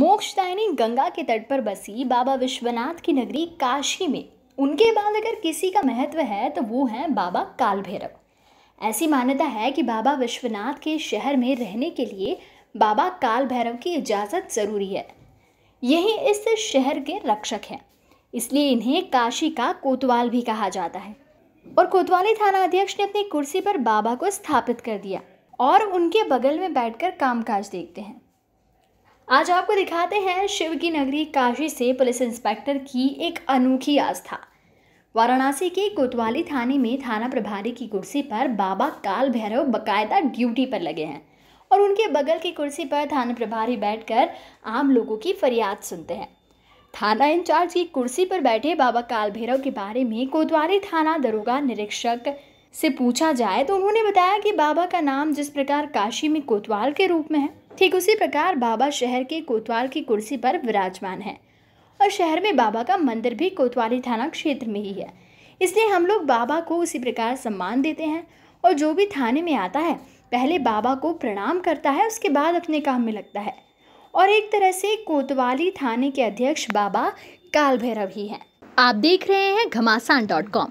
मोक्षदायिनी गंगा के तट पर बसी बाबा विश्वनाथ की नगरी काशी में उनके बाद अगर किसी का महत्व है तो वो है बाबा काल भैरव ऐसी मान्यता है कि बाबा विश्वनाथ के शहर में रहने के लिए बाबा काल भैरव की इजाज़त ज़रूरी है यही इस शहर के रक्षक हैं इसलिए इन्हें काशी का कोतवाल भी कहा जाता है और कोतवाली थाना अध्यक्ष ने अपनी कुर्सी पर बाबा को स्थापित कर दिया और उनके बगल में बैठकर कामकाज देखते हैं आज आपको दिखाते हैं शिव की नगरी काशी से पुलिस इंस्पेक्टर की एक अनोखी आस्था वाराणसी के कोतवाली थाने में थाना प्रभारी की कुर्सी पर बाबा काल भैरव बकायदा ड्यूटी पर लगे हैं और उनके बगल की कुर्सी पर थाना प्रभारी बैठकर आम लोगों की फरियाद सुनते हैं थाना इंचार्ज की कुर्सी पर बैठे बाबा काल भैरव के बारे में कोतवाली थाना दरोगा निरीक्षक से पूछा जाए तो उन्होंने बताया कि बाबा का नाम जिस प्रकार काशी में कोतवाल के रूप में है ठीक उसी प्रकार बाबा शहर के कोतवाल की कुर्सी पर विराजमान है और शहर में बाबा का मंदिर भी कोतवाली थाना क्षेत्र में ही है इसलिए हम लोग बाबा को उसी प्रकार सम्मान देते हैं और जो भी थाने में आता है पहले बाबा को प्रणाम करता है उसके बाद अपने काम में लगता है और एक तरह से कोतवाली थाने के अध्यक्ष बाबा काल भैरव ही हैं आप देख रहे हैं घमासान डॉट कॉम